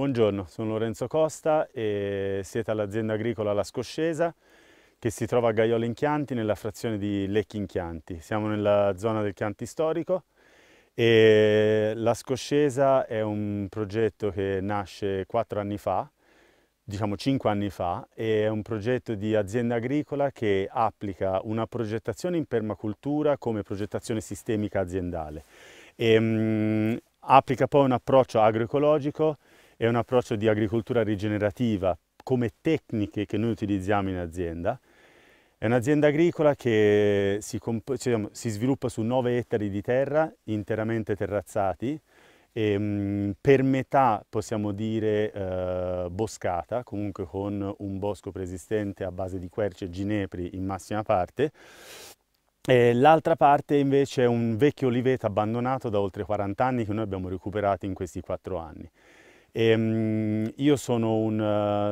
Buongiorno, sono Lorenzo Costa e siete all'azienda agricola La Scoscesa che si trova a Gaiola in Chianti nella frazione di Lecchi in Chianti. Siamo nella zona del Chianti storico e La Scoscesa è un progetto che nasce quattro anni fa, diciamo cinque anni fa, e è un progetto di azienda agricola che applica una progettazione in permacultura come progettazione sistemica aziendale e ehm, mh, applica poi un approccio agroecologico è un approccio di agricoltura rigenerativa come tecniche che noi utilizziamo in azienda. È un'azienda agricola che si, cioè, diciamo, si, sviluppa su 9 ettari di terra interamente terrazzati, e, ehm, mh, per metà possiamo dire eh, boscata, comunque con un bosco preesistente a base di querce e ginepri in massima parte, L'altra parte invece è un vecchio oliveto abbandonato da oltre 40 anni che noi abbiamo recuperato in questi 4 anni. E, ehm, io sono un,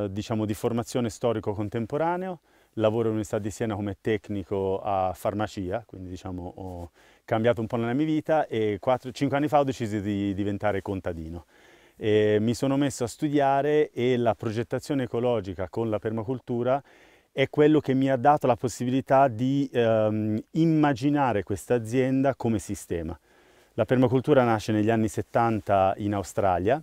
eh, diciamo, di formazione storico contemporaneo, lavoro all'Università di Siena come tecnico a farmacia, quindi diciamo, ho cambiato un po' nella mia vita e 4-5 anni fa ho deciso di diventare contadino. E mi sono messo a studiare e la progettazione ecologica con la permacultura è quello che mi ha dato la possibilità di ehm, immaginare questa azienda come sistema. La permacultura nasce negli anni 70 in Australia,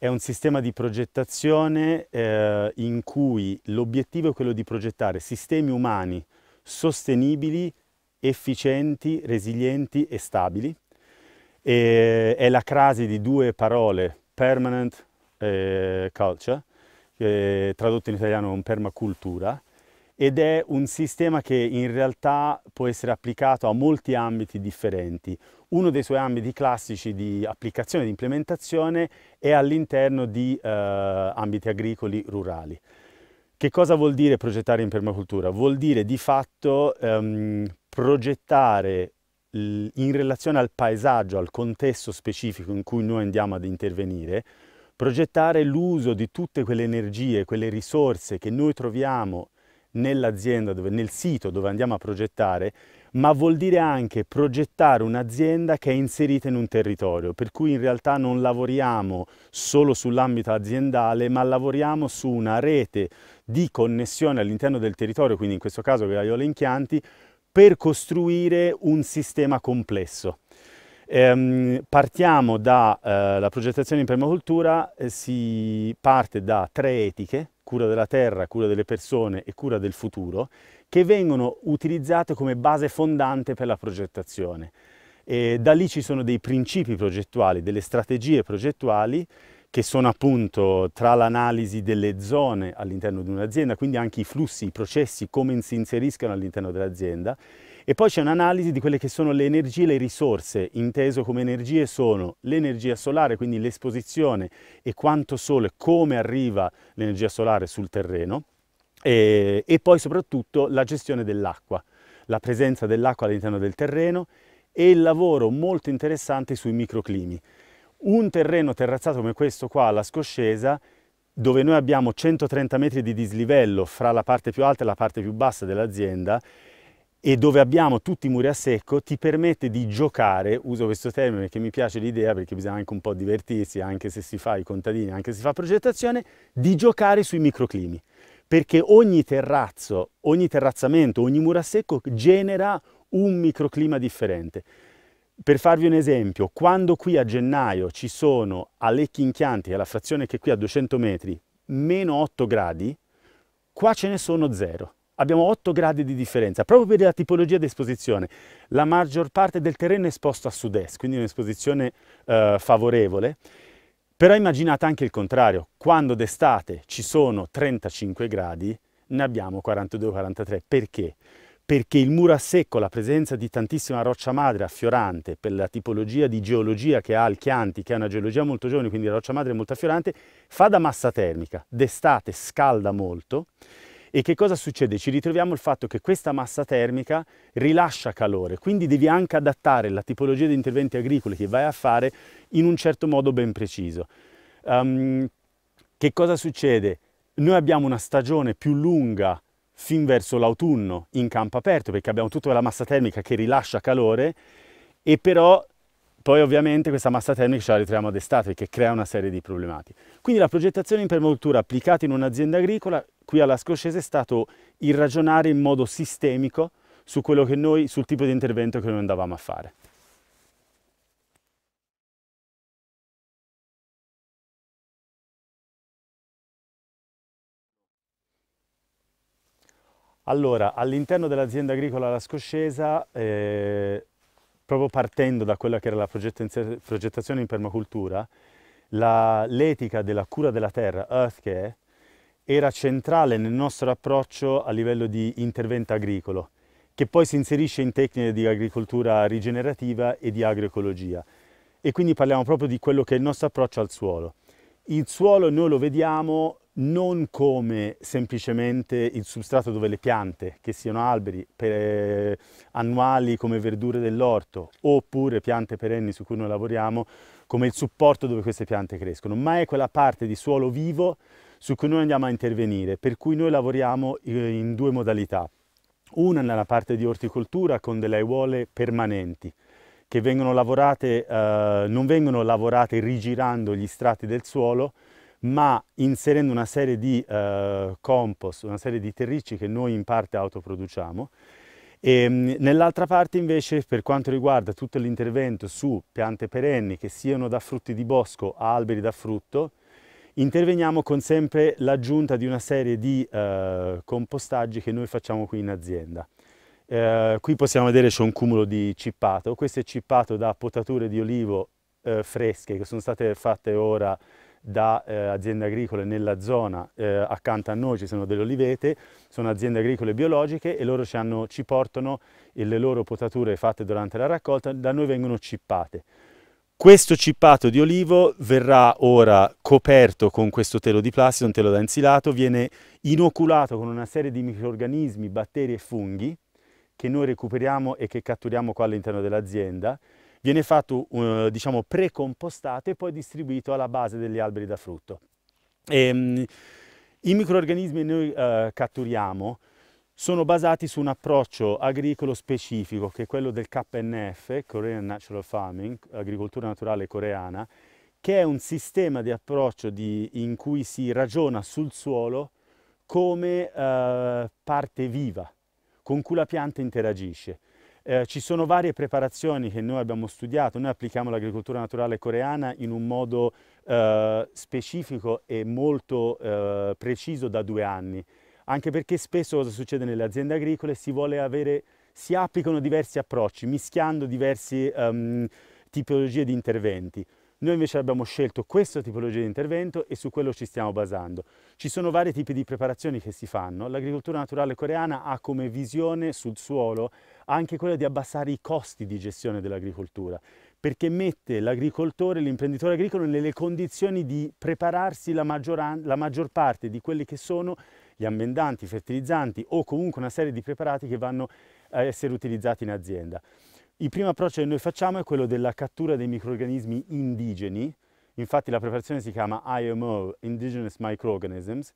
è un sistema di progettazione eh, in cui l'obiettivo è quello di progettare sistemi umani sostenibili, efficienti, resilienti e stabili. E è la crasi di due parole, permanent eh, culture, eh, tradotto in italiano con permacultura, ed è un sistema che in realtà può essere applicato a molti ambiti differenti. Uno dei suoi ambiti classici di applicazione e di implementazione è all'interno di eh, ambiti agricoli rurali. Che cosa vuol dire progettare in permacultura? Vuol dire di fatto ehm, progettare in relazione al paesaggio, al contesto specifico in cui noi andiamo ad intervenire, progettare l'uso di tutte quelle energie, quelle risorse che noi troviamo nell'azienda, nel sito dove andiamo a progettare, ma vuol dire anche progettare un'azienda che è inserita in un territorio, per cui in realtà non lavoriamo solo sull'ambito aziendale, ma lavoriamo su una rete di connessione all'interno del territorio, quindi in questo caso Gaiola Inchianti, per costruire un sistema complesso. Ehm, partiamo dalla eh, progettazione in permacultura, eh, si parte da tre etiche, cura della terra, cura delle persone e cura del futuro, che vengono utilizzate come base fondante per la progettazione. E da lì ci sono dei principi progettuali, delle strategie progettuali che sono appunto tra l'analisi delle zone all'interno di un'azienda, quindi anche i flussi, i processi, come si inseriscono all'interno dell'azienda e poi c'è un'analisi di quelle che sono le energie e le risorse, inteso come energie sono l'energia solare, quindi l'esposizione e quanto sole, come arriva l'energia solare sul terreno, e, e poi soprattutto la gestione dell'acqua, la presenza dell'acqua all'interno del terreno e il lavoro molto interessante sui microclimi. Un terreno terrazzato come questo qua alla scoscesa dove noi abbiamo 130 metri di dislivello fra la parte più alta e la parte più bassa dell'azienda e dove abbiamo tutti i muri a secco ti permette di giocare, uso questo termine perché mi piace l'idea perché bisogna anche un po' divertirsi anche se si fa i contadini, anche se si fa progettazione, di giocare sui microclimi perché ogni terrazzo, ogni terrazzamento, ogni muro a secco genera un microclima differente. Per farvi un esempio, quando qui a gennaio ci sono a Lecchi Inchianti, alla frazione che è qui a 200 metri, meno 8 gradi, qua ce ne sono zero abbiamo 8 gradi di differenza, proprio per la tipologia di esposizione. La maggior parte del terreno è esposto a sud-est, quindi un'esposizione eh, favorevole, però immaginate anche il contrario, quando d'estate ci sono 35 gradi, ne abbiamo 42-43, perché? Perché il muro a secco, la presenza di tantissima roccia madre affiorante, per la tipologia di geologia che ha il Chianti, che è una geologia molto giovane, quindi la roccia madre è molto affiorante, fa da massa termica, d'estate scalda molto, e che cosa succede? Ci ritroviamo il fatto che questa massa termica rilascia calore, quindi devi anche adattare la tipologia di interventi agricoli che vai a fare in un certo modo ben preciso. Um, che cosa succede? Noi abbiamo una stagione più lunga fin verso l'autunno in campo aperto perché abbiamo tutta la massa termica che rilascia calore e però poi ovviamente questa massa termica ce la ritroviamo d'estate che crea una serie di problematiche. Quindi la progettazione in permacultura applicata in un'azienda agricola qui alla Scoscese è stato il ragionare in modo sistemico su quello che noi, sul tipo di intervento che noi andavamo a fare. Allora, all'interno dell'azienda agricola La Scoscesa eh, proprio partendo da quella che era la progettazione in permacultura, l'etica della cura della terra, Earthcare, era centrale nel nostro approccio a livello di intervento agricolo, che poi si inserisce in tecniche di agricoltura rigenerativa e di agroecologia. E quindi parliamo proprio di quello che è il nostro approccio al suolo. Il suolo noi lo vediamo non come semplicemente il substrato dove le piante, che siano alberi per, eh, annuali come verdure dell'orto oppure piante perenni su cui noi lavoriamo, come il supporto dove queste piante crescono, ma è quella parte di suolo vivo su cui noi andiamo a intervenire, per cui noi lavoriamo eh, in due modalità. Una nella parte di orticoltura con delle aiuole permanenti, che vengono lavorate, eh, non vengono lavorate rigirando gli strati del suolo, ma inserendo una serie di eh, compost, una serie di terricci che noi in parte autoproduciamo. Ehm, nell'altra parte invece per quanto riguarda tutto l'intervento su piante perenni che siano da frutti di bosco a alberi da frutto, interveniamo con sempre l'aggiunta di una serie di eh, compostaggi che noi facciamo qui in azienda. Eh, qui possiamo vedere c'è un cumulo di cippato, questo è cippato da potature di olivo eh, fresche che sono state fatte ora da eh, aziende agricole nella zona, eh, accanto a noi ci sono delle olivete, sono aziende agricole biologiche e loro ci, hanno, ci portano le loro potature fatte durante la raccolta, da noi vengono cippate. Questo cippato di olivo verrà ora coperto con questo telo di plastica, un telo da insilato, viene inoculato con una serie di microrganismi, batteri e funghi che noi recuperiamo e che catturiamo qua all'interno dell'azienda viene fatto eh, diciamo precompostato e poi distribuito alla base degli alberi da frutto. E, ehm, I microorganismi che noi eh, catturiamo sono basati su un approccio agricolo specifico che è quello del KNF, Korean Natural Farming, agricoltura naturale coreana, che è un sistema di approccio di, in cui si ragiona sul suolo come eh, parte viva con cui la pianta interagisce. Eh, ci sono varie preparazioni che noi abbiamo studiato, noi applichiamo l'agricoltura naturale coreana in un modo eh, specifico e molto eh, preciso da due anni, anche perché spesso cosa succede nelle aziende agricole? Si, avere, si applicano diversi approcci, mischiando diverse um, tipologie di interventi. Noi invece abbiamo scelto questa tipologia di intervento e su quello ci stiamo basando. Ci sono vari tipi di preparazioni che si fanno. L'agricoltura naturale coreana ha come visione sul suolo anche quella di abbassare i costi di gestione dell'agricoltura, perché mette l'agricoltore, l'imprenditore agricolo nelle condizioni di prepararsi la maggior, la maggior parte di quelli che sono gli ammendanti, i fertilizzanti o comunque una serie di preparati che vanno a essere utilizzati in azienda. Il primo approccio che noi facciamo è quello della cattura dei microorganismi indigeni, infatti la preparazione si chiama IMO, Indigenous Microorganisms,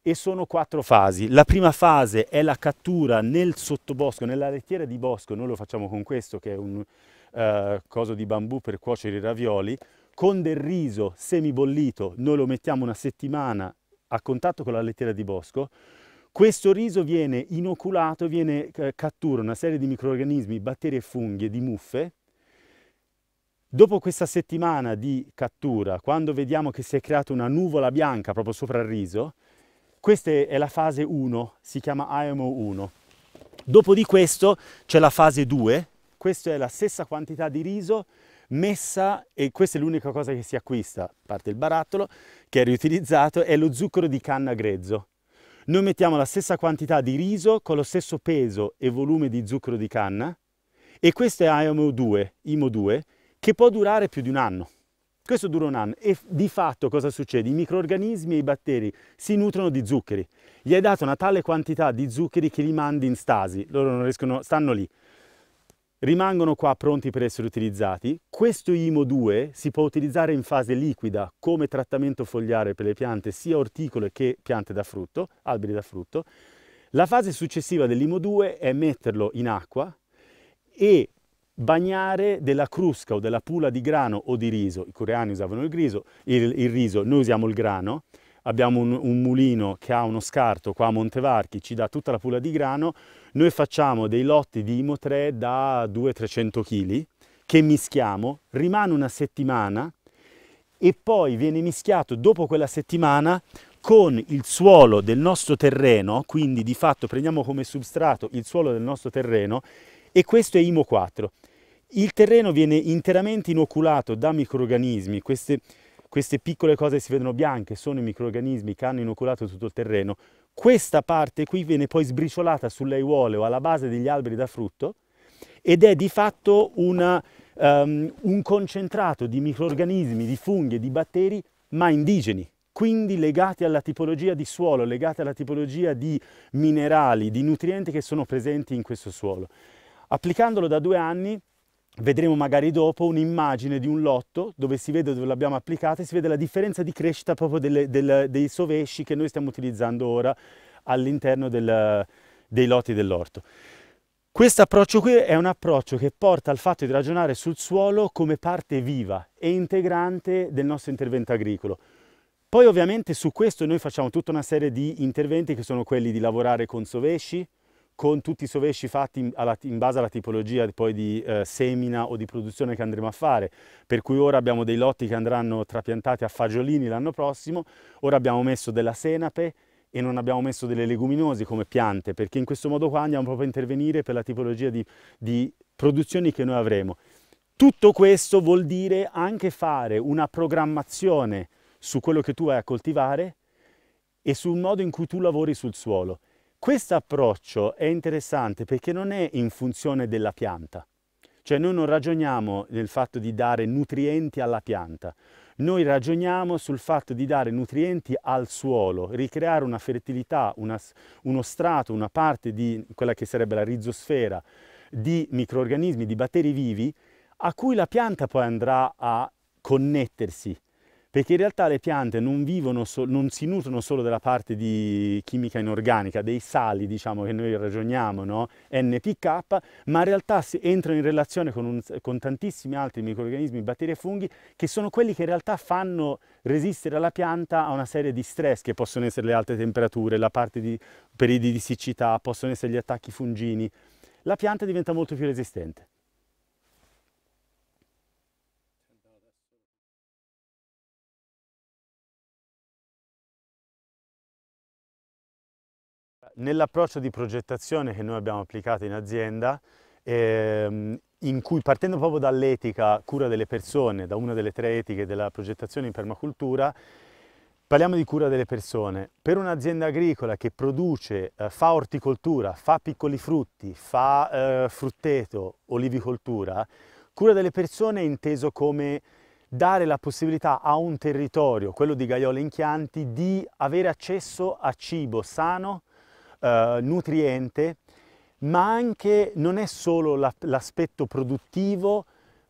e sono quattro fasi. La prima fase è la cattura nel sottobosco, nella lettiera di bosco, noi lo facciamo con questo che è un eh, coso di bambù per cuocere i ravioli, con del riso semibollito noi lo mettiamo una settimana a contatto con la lettiera di bosco, questo riso viene inoculato, viene, eh, cattura una serie di microrganismi, batteri e funghi e di muffe. Dopo questa settimana di cattura, quando vediamo che si è creata una nuvola bianca proprio sopra il riso, questa è la fase 1, si chiama IMO1. Dopo di questo c'è la fase 2, questa è la stessa quantità di riso messa, e questa è l'unica cosa che si acquista, a parte il barattolo, che è riutilizzato, è lo zucchero di canna grezzo noi mettiamo la stessa quantità di riso con lo stesso peso e volume di zucchero di canna e questo è IMO2, IMO2 che può durare più di un anno. Questo dura un anno e di fatto cosa succede? I microorganismi e i batteri si nutrono di zuccheri. Gli hai dato una tale quantità di zuccheri che li mandi in stasi, loro non riescono, stanno lì, rimangono qua pronti per essere utilizzati. Questo IMO 2 si può utilizzare in fase liquida come trattamento fogliare per le piante sia orticole che piante da frutto, alberi da frutto. La fase successiva dell'IMO 2 è metterlo in acqua e bagnare della crusca o della pula di grano o di riso. I coreani usavano il, griso, il, il riso, noi usiamo il grano. Abbiamo un, un mulino che ha uno scarto qua a Montevarchi, ci dà tutta la pula di grano, noi facciamo dei lotti di Imo 3 da 200-300 kg che mischiamo, rimane una settimana e poi viene mischiato dopo quella settimana con il suolo del nostro terreno, quindi di fatto prendiamo come substrato il suolo del nostro terreno e questo è IMO 4. Il terreno viene interamente inoculato da microrganismi, queste, queste piccole cose che si vedono bianche sono i microrganismi che hanno inoculato tutto il terreno, questa parte qui viene poi sbriciolata sulle aiuole o alla base degli alberi da frutto ed è di fatto una, um, un concentrato di microrganismi, di funghi e di batteri, ma indigeni, quindi legati alla tipologia di suolo, legati alla tipologia di minerali, di nutrienti che sono presenti in questo suolo. Applicandolo da due anni vedremo magari dopo un'immagine di un lotto dove si vede dove l'abbiamo applicata e si vede la differenza di crescita proprio delle, del, dei sovesci che noi stiamo utilizzando ora all'interno dei lotti dell'orto. Questo approccio qui è un approccio che porta al fatto di ragionare sul suolo come parte viva e integrante del nostro intervento agricolo. Poi ovviamente su questo noi facciamo tutta una serie di interventi che sono quelli di lavorare con sovesci, con tutti i sovesci fatti in, alla, in base alla tipologia poi di eh, semina o di produzione che andremo a fare, per cui ora abbiamo dei lotti che andranno trapiantati a fagiolini l'anno prossimo, ora abbiamo messo della senape e non abbiamo messo delle leguminose come piante, perché in questo modo qua andiamo proprio a intervenire per la tipologia di, di produzioni che noi avremo. Tutto questo vuol dire anche fare una programmazione su quello che tu vai a coltivare e sul modo in cui tu lavori sul suolo. Questo approccio è interessante perché non è in funzione della pianta, cioè noi non ragioniamo nel fatto di dare nutrienti alla pianta, noi ragioniamo sul fatto di dare nutrienti al suolo, ricreare una fertilità, una, uno strato, una parte di quella che sarebbe la rizosfera di microorganismi, di batteri vivi, a cui la pianta poi andrà a connettersi perché in realtà le piante non, so non si nutrono solo della parte di chimica inorganica, dei sali diciamo che noi ragioniamo, no? NPK, ma in realtà entrano in relazione con, un, con tantissimi altri microrganismi, batteri e funghi, che sono quelli che in realtà fanno resistere alla pianta a una serie di stress che possono essere le alte temperature, la parte di periodi di siccità, possono essere gli attacchi fungini. La pianta diventa molto più resistente. Nell'approccio di progettazione che noi abbiamo applicato in azienda, ehm, in cui partendo proprio dall'etica cura delle persone, da una delle tre etiche della progettazione in permacultura, parliamo di cura delle persone. Per un'azienda agricola che produce, eh, fa orticoltura, fa piccoli frutti, fa eh, frutteto, olivicoltura, cura delle persone è inteso come dare la possibilità a un territorio, quello di Gaiola in Chianti, di avere accesso a cibo sano, eh, nutriente, ma anche non è solo l'aspetto produttivo,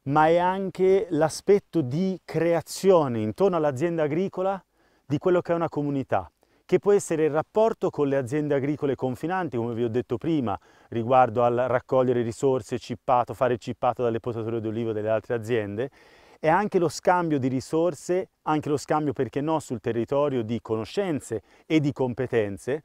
ma è anche l'aspetto di creazione intorno all'azienda agricola di quello che è una comunità che può essere il rapporto con le aziende agricole confinanti, come vi ho detto prima, riguardo al raccogliere risorse, cippato, fare cippato dalle potature d'olivo delle altre aziende, è anche lo scambio di risorse, anche lo scambio, perché no, sul territorio di conoscenze e di competenze,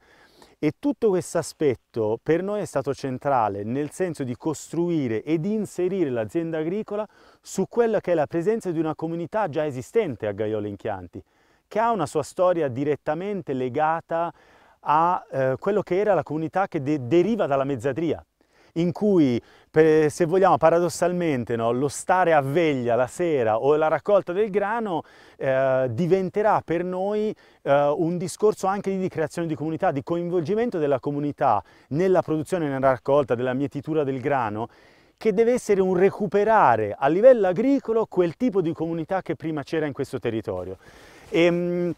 e tutto questo aspetto per noi è stato centrale nel senso di costruire ed inserire l'azienda agricola su quella che è la presenza di una comunità già esistente a Gaiola Chianti, che ha una sua storia direttamente legata a eh, quello che era la comunità che de deriva dalla mezzadria, in cui, se vogliamo, paradossalmente no, lo stare a veglia la sera o la raccolta del grano eh, diventerà per noi eh, un discorso anche di creazione di comunità, di coinvolgimento della comunità nella produzione e nella raccolta, della mietitura del grano, che deve essere un recuperare a livello agricolo quel tipo di comunità che prima c'era in questo territorio. E, ehm,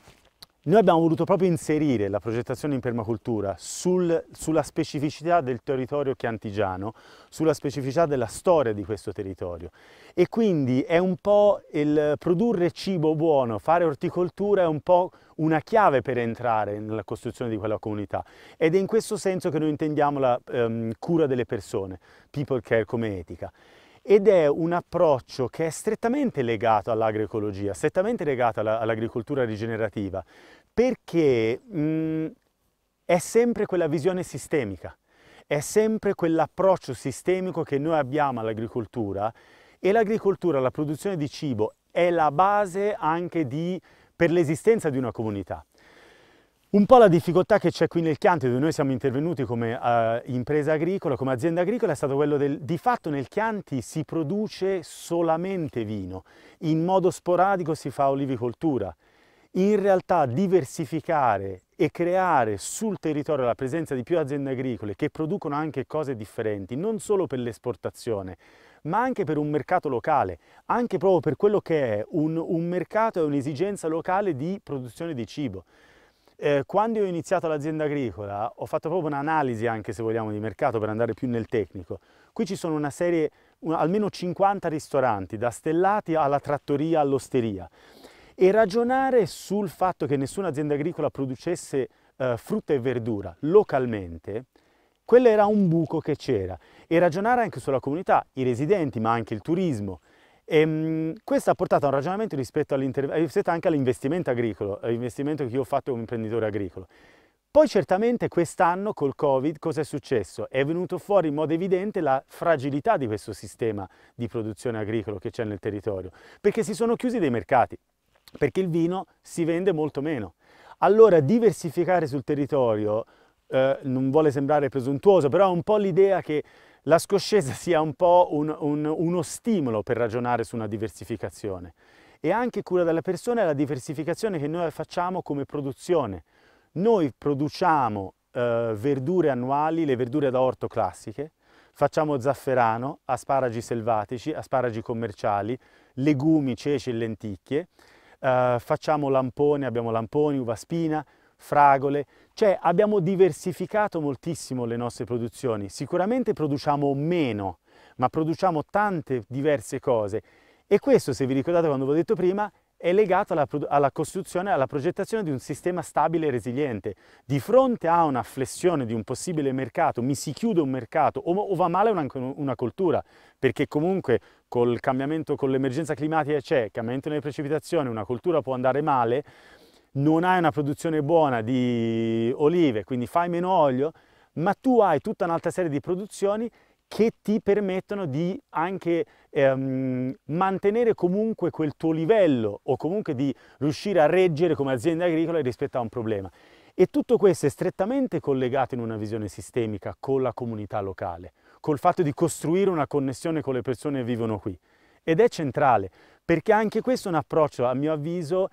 noi abbiamo voluto proprio inserire la progettazione in permacultura sul, sulla specificità del territorio chiantigiano, sulla specificità della storia di questo territorio e quindi è un po' il produrre cibo buono, fare orticoltura è un po' una chiave per entrare nella costruzione di quella comunità ed è in questo senso che noi intendiamo la ehm, cura delle persone, people care come etica ed è un approccio che è strettamente legato all'agroecologia, strettamente legato all'agricoltura rigenerativa, perché mh, mm, è sempre quella visione sistemica, è sempre quell'approccio sistemico che noi abbiamo all'agricoltura e l'agricoltura, la produzione di cibo è la base anche di, per l'esistenza di una comunità. Un po' la difficoltà che c'è qui nel Chianti, dove noi siamo intervenuti come eh, impresa agricola, come azienda agricola, è stato quello del... di fatto nel Chianti si produce solamente vino, in modo sporadico si fa olivicoltura, in realtà diversificare e creare sul territorio la presenza di più aziende agricole che producono anche cose differenti, non solo per l'esportazione, ma anche per un mercato locale, anche proprio per quello che è un, un mercato e un'esigenza locale di produzione di cibo. Eh, quando ho iniziato l'azienda agricola ho fatto proprio un'analisi anche se vogliamo di mercato per andare più nel tecnico. Qui ci sono una serie, un, almeno 50 ristoranti, da stellati alla trattoria all'osteria e ragionare sul fatto che nessuna azienda agricola producesse eh, frutta e verdura localmente, quello era un buco che c'era e ragionare anche sulla comunità, i residenti ma anche il turismo. E, ehm, mh, questo ha portato a un ragionamento rispetto, eh, rispetto anche all'investimento agricolo, all'investimento eh, che io ho fatto come imprenditore agricolo. Poi certamente quest'anno col Covid cosa è successo? È venuto fuori in modo evidente la fragilità di questo sistema di produzione agricolo che c'è nel territorio, perché si sono chiusi dei mercati perché il vino si vende molto meno. Allora diversificare sul territorio eh, non vuole sembrare presuntuoso, però è un po' l'idea che la scoscesa sia un po' un, un, uno stimolo per ragionare su una diversificazione. E anche cura della persona è la diversificazione che noi facciamo come produzione. Noi produciamo eh, verdure annuali, le verdure da orto classiche, facciamo zafferano, asparagi selvatici, asparagi commerciali, legumi, ceci e lenticchie eh, facciamo lamponi, abbiamo lamponi, uva spina, fragole, cioè abbiamo diversificato moltissimo le nostre produzioni. Sicuramente produciamo meno, ma produciamo tante diverse cose e questo, se vi ricordate quando vi ho detto prima, è legato alla, alla costruzione, alla progettazione di un sistema stabile e resiliente. Di fronte a una flessione di un possibile mercato, mi si chiude un mercato o, o va male una, una coltura, perché comunque col cambiamento, con l'emergenza climatica c'è, cambiamento nelle precipitazioni, una coltura può andare male, non hai una produzione buona di olive, quindi fai meno olio, ma tu hai tutta un'altra serie di produzioni che ti permettono di anche ehm, mantenere comunque quel tuo livello o comunque di riuscire a reggere come azienda agricola rispetto a un problema. E tutto questo è strettamente collegato in una visione sistemica con la comunità locale col fatto di costruire una connessione con le persone che vivono qui. Ed è centrale, perché anche questo è un approccio, a mio avviso,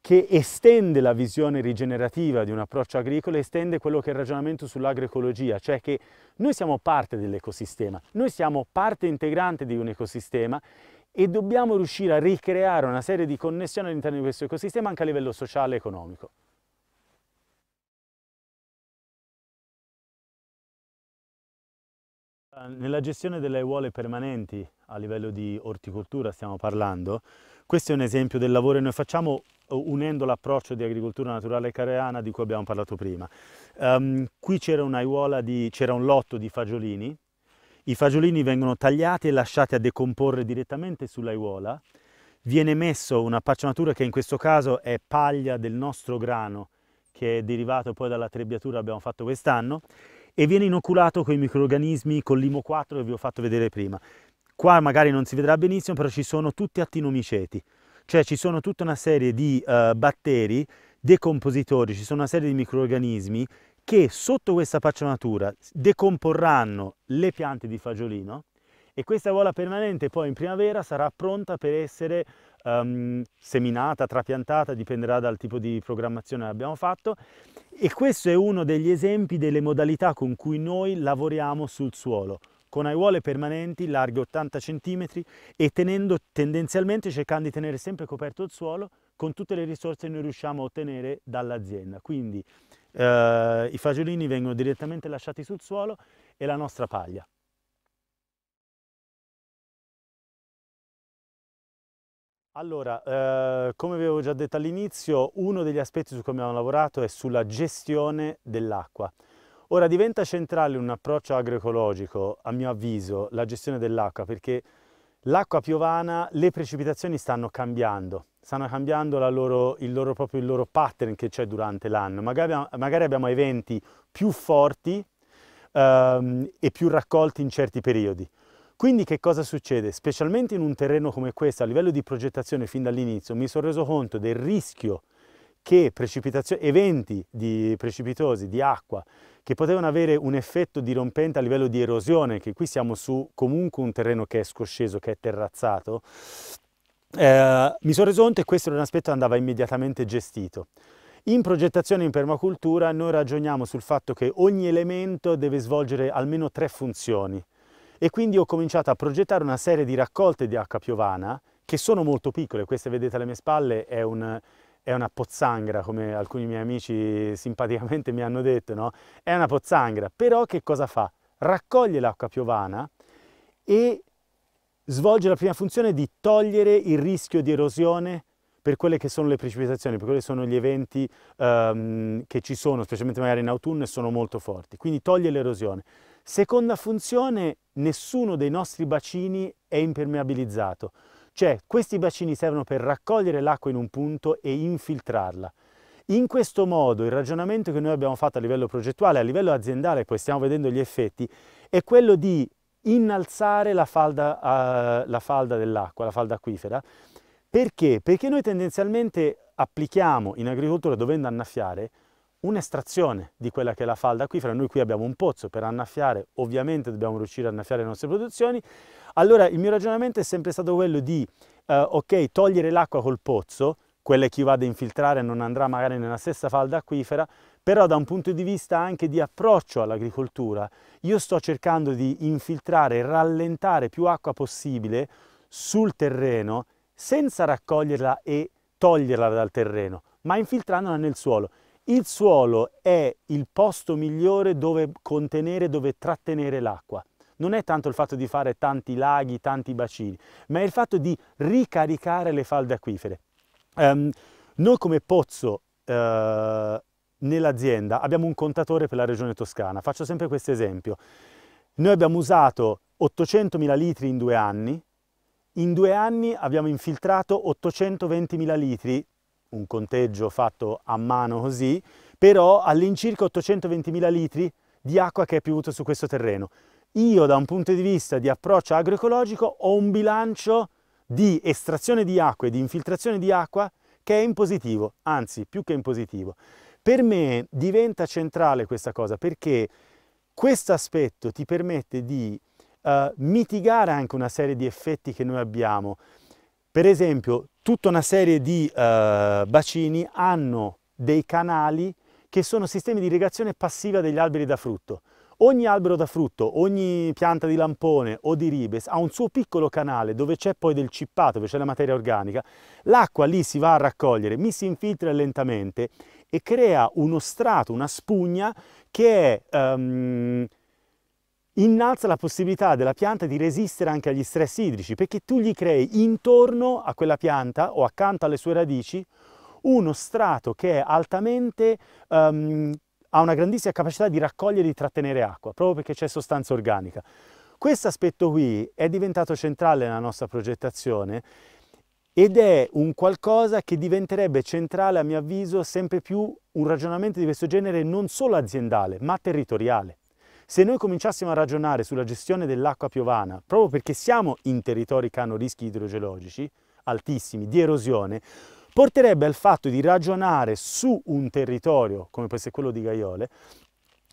che estende la visione rigenerativa di un approccio agricolo, estende quello che è il ragionamento sull'agroecologia, cioè che noi siamo parte dell'ecosistema, noi siamo parte integrante di un ecosistema e dobbiamo riuscire a ricreare una serie di connessioni all'interno di questo ecosistema anche a livello sociale e economico. Nella gestione delle aiuole permanenti a livello di orticoltura stiamo parlando, questo è un esempio del lavoro che noi facciamo eh, unendo l'approccio di agricoltura naturale careana di cui abbiamo parlato prima. Um, qui c'era un lotto di fagiolini, i fagiolini vengono tagliati e lasciati a decomporre direttamente sull'aiuola, viene messo una pacciamatura che in questo caso è paglia del nostro grano che è derivato poi dalla trebbiatura che abbiamo fatto quest'anno e viene inoculato con i microrganismi, con l'imo4 che vi ho fatto vedere prima. Qua magari non si vedrà benissimo, però ci sono tutti attinomiceti, cioè ci sono tutta una serie di uh, batteri decompositori, ci sono una serie di microrganismi che sotto questa pacciamatura decomporranno le piante di fagiolino e questa vola permanente poi in primavera sarà pronta per essere um, seminata, trapiantata, dipenderà dal tipo di programmazione che abbiamo fatto e questo è uno degli esempi delle modalità con cui noi lavoriamo sul suolo con aiuole permanenti larghe 80 cm e tenendo, tendenzialmente cercando di tenere sempre coperto il suolo con tutte le risorse che noi riusciamo a ottenere dall'azienda. Quindi eh, i fagiolini vengono direttamente lasciati sul suolo e la nostra paglia. Allora, eh, come vi avevo già detto all'inizio, uno degli aspetti su cui abbiamo lavorato è sulla gestione dell'acqua. Ora diventa centrale un approccio agroecologico, a mio avviso, la gestione dell'acqua, perché l'acqua piovana, le precipitazioni stanno cambiando, stanno cambiando loro, il, loro, proprio, il loro pattern che c'è durante l'anno. Magari, magari, abbiamo eventi più forti ehm, e più raccolti in certi periodi. Quindi che cosa succede? Specialmente in un terreno come questo, a livello di progettazione fin dall'inizio, mi sono reso conto del rischio che eventi di precipitosi, di acqua, che potevano avere un effetto dirompente a livello di erosione, che qui siamo su comunque un terreno che è scosceso, che è terrazzato, eh, mi sono reso conto che questo era un aspetto che andava immediatamente gestito. In progettazione in permacultura noi ragioniamo sul fatto che ogni elemento deve svolgere almeno tre funzioni e quindi ho cominciato a progettare una serie di raccolte di acqua piovana che sono molto piccole, queste vedete alle mie spalle è, un, è una pozzanghera, come alcuni miei amici simpaticamente mi hanno detto, no? È una pozzanghera, però che cosa fa? Raccoglie l'acqua piovana e svolge la prima funzione di togliere il rischio di erosione per quelle che sono le precipitazioni, per quelli che sono gli eventi um, che ci sono, specialmente magari in autunno e sono molto forti, quindi toglie l'erosione. Seconda funzione, nessuno dei nostri bacini è impermeabilizzato, cioè questi bacini servono per raccogliere l'acqua in un punto e infiltrarla. In questo modo il ragionamento che noi abbiamo fatto a livello progettuale, a livello aziendale, poi stiamo vedendo gli effetti, è quello di innalzare la falda, uh, falda dell'acqua, la falda acquifera. Perché? Perché noi tendenzialmente applichiamo in agricoltura dovendo annaffiare un'estrazione di quella che è la falda acquifera, noi qui abbiamo un pozzo per annaffiare, ovviamente dobbiamo riuscire a annaffiare le nostre produzioni, allora il mio ragionamento è sempre stato quello di, eh, ok, togliere l'acqua col pozzo, quella che io vado a infiltrare non andrà magari nella stessa falda acquifera, però da un punto di vista anche di approccio all'agricoltura, io sto cercando di infiltrare e rallentare più acqua possibile sul terreno senza raccoglierla e toglierla dal terreno, ma infiltrandola nel suolo. Il suolo è il posto migliore dove contenere, dove trattenere l'acqua. Non è tanto il fatto di fare tanti laghi, tanti bacini, ma è il fatto di ricaricare le falde acquifere. Um, noi come pozzo eh, nell'azienda abbiamo un contatore per la regione toscana, faccio sempre questo esempio. Noi abbiamo usato 800.000 litri in due anni, in due anni abbiamo infiltrato 820.000 litri un conteggio fatto a mano così, però all'incirca 820.000 litri di acqua che è piovuto su questo terreno. Io da un punto di vista di approccio agroecologico ho un bilancio di estrazione di acqua e di infiltrazione di acqua che è in positivo, anzi più che in positivo. Per me diventa centrale questa cosa perché questo aspetto ti permette di uh, mitigare anche una serie di effetti che noi abbiamo, per esempio, tutta una serie di eh, bacini hanno dei canali che sono sistemi di irrigazione passiva degli alberi da frutto. Ogni albero da frutto, ogni pianta di lampone o di ribes ha un suo piccolo canale dove c'è poi del cippato, dove c'è la materia organica. L'acqua lì si va a raccogliere, mi si infiltra lentamente e crea uno strato, una spugna che è... Um, innalza la possibilità della pianta di resistere anche agli stress idrici, perché tu gli crei intorno a quella pianta o accanto alle sue radici uno strato che è altamente um, ha una grandissima capacità di raccogliere e trattenere acqua, proprio perché c'è sostanza organica. Questo aspetto qui è diventato centrale nella nostra progettazione ed è un qualcosa che diventerebbe centrale, a mio avviso, sempre più un ragionamento di questo genere non solo aziendale, ma territoriale. Se noi cominciassimo a ragionare sulla gestione dell'acqua piovana, proprio perché siamo in territori che hanno rischi idrogeologici altissimi di erosione, porterebbe al fatto di ragionare su un territorio, come può essere quello di Gaiole,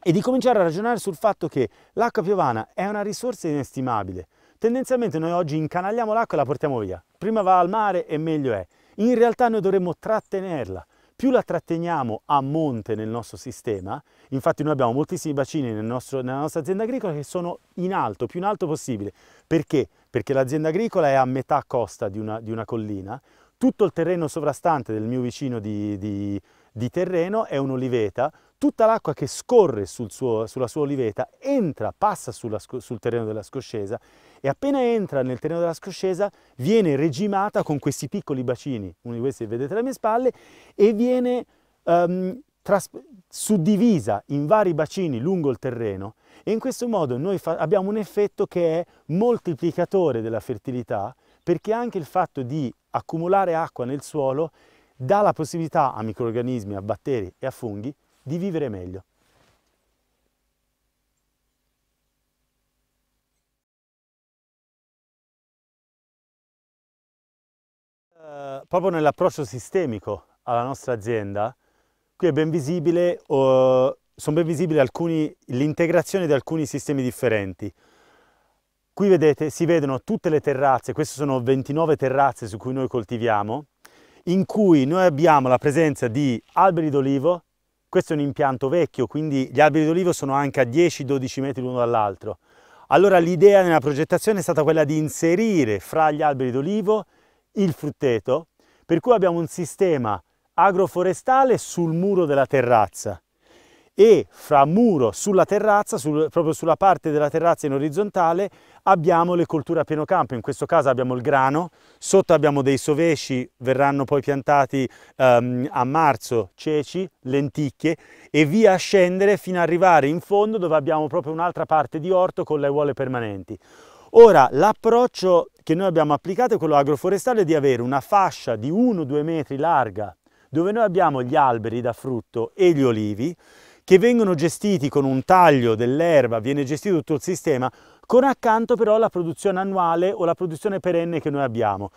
e di cominciare a ragionare sul fatto che l'acqua piovana è una risorsa inestimabile. Tendenzialmente noi oggi incanaliamo l'acqua e la portiamo via. Prima va al mare e meglio è. In realtà noi dovremmo trattenerla, più la tratteniamo a monte nel nostro sistema, infatti noi abbiamo moltissimi bacini nel nostro, nella nostra azienda agricola che sono in alto, più in alto possibile. Perché? Perché l'azienda agricola è a metà costa di una, di una collina, tutto il terreno sovrastante del mio vicino di, di, di terreno è un'oliveta, tutta l'acqua che scorre sul suo, sulla sua oliveta entra, passa sulla, sul terreno della scoscesa e appena entra nel terreno della scoscesa viene regimata con questi piccoli bacini, uno di questi che vedete alle mie spalle, e viene um, suddivisa in vari bacini lungo il terreno e in questo modo noi abbiamo un effetto che è moltiplicatore della fertilità perché anche il fatto di accumulare acqua nel suolo dà la possibilità a microrganismi, a batteri e a funghi di vivere meglio. Eh, proprio nell'approccio sistemico alla nostra azienda, qui è ben visibile, oh, sono ben visibili l'integrazione di alcuni sistemi differenti. Qui vedete, si vedono tutte le terrazze, queste sono 29 terrazze su cui noi coltiviamo, in cui noi abbiamo la presenza di alberi d'olivo questo è un impianto vecchio, quindi gli alberi d'olivo sono anche a 10-12 metri l'uno dall'altro. Allora l'idea nella progettazione è stata quella di inserire fra gli alberi d'olivo il frutteto, per cui abbiamo un sistema agroforestale sul muro della terrazza e fra muro sulla terrazza, sul, proprio sulla parte della terrazza in orizzontale, abbiamo le colture a pieno campo, in questo caso abbiamo il grano, sotto abbiamo dei sovesci, verranno poi piantati um, a marzo ceci, lenticchie e via a scendere fino ad arrivare in fondo dove abbiamo proprio un'altra parte di orto con le uole permanenti. Ora, l'approccio che noi abbiamo applicato è quello agroforestale di avere una fascia di 1-2 metri larga dove noi abbiamo gli alberi da frutto e gli olivi, che vengono gestiti con un taglio dell'erba, viene gestito tutto il sistema, con accanto però la produzione annuale o la produzione perenne che noi abbiamo.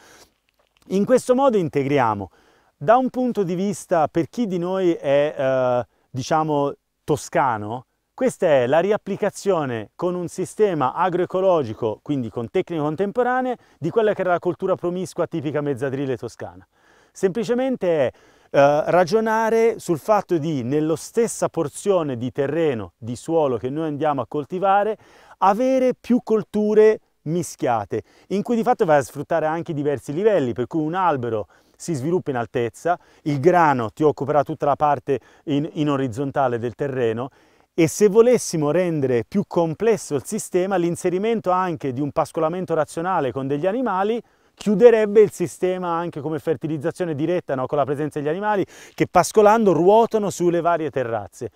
In questo modo integriamo, da un punto di vista per chi di noi è eh, diciamo toscano, questa è la riapplicazione con un sistema agroecologico, quindi con tecniche contemporanee, di quella che era la cultura promiscua tipica mezzadrile toscana. Semplicemente è eh, ragionare sul fatto di, nello stessa porzione di terreno, di suolo che noi andiamo a coltivare, avere più colture mischiate, in cui di fatto vai a sfruttare anche diversi livelli, per cui un albero si sviluppa in altezza, il grano ti occuperà tutta la parte in, in orizzontale del terreno e se volessimo rendere più complesso il sistema, l'inserimento anche di un pascolamento razionale con degli animali chiuderebbe il sistema anche come fertilizzazione diretta no? con la presenza degli animali che pascolando ruotano sulle varie terrazze.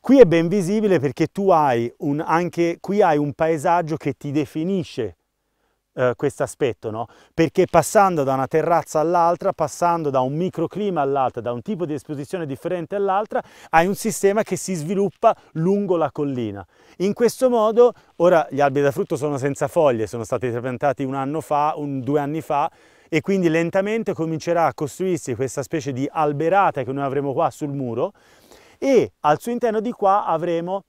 Qui è ben visibile perché tu hai un, anche qui hai un paesaggio che ti definisce eh, questo aspetto, no? perché passando da una terrazza all'altra, passando da un microclima all'altra, da un tipo di esposizione differente all'altra, hai un sistema che si sviluppa lungo la collina. In questo modo, ora gli alberi da frutto sono senza foglie, sono stati trapiantati un anno fa, un, due anni fa, e quindi lentamente comincerà a costruirsi questa specie di alberata che noi avremo qua sul muro e al suo interno di qua avremo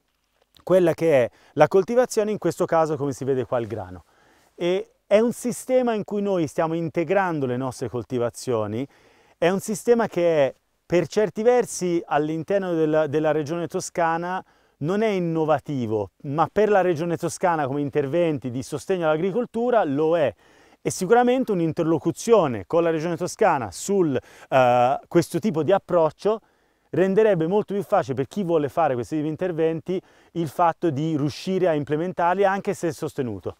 quella che è la coltivazione, in questo caso come si vede qua il grano. E è un sistema in cui noi stiamo integrando le nostre coltivazioni, è un sistema che è, per certi versi all'interno della, della regione toscana non è innovativo, ma per la regione toscana come interventi di sostegno all'agricoltura lo è e sicuramente un'interlocuzione con la regione toscana su uh, eh, questo tipo di approccio renderebbe molto più facile per chi vuole fare questi tipi di interventi il fatto di riuscire a implementarli anche se sostenuto.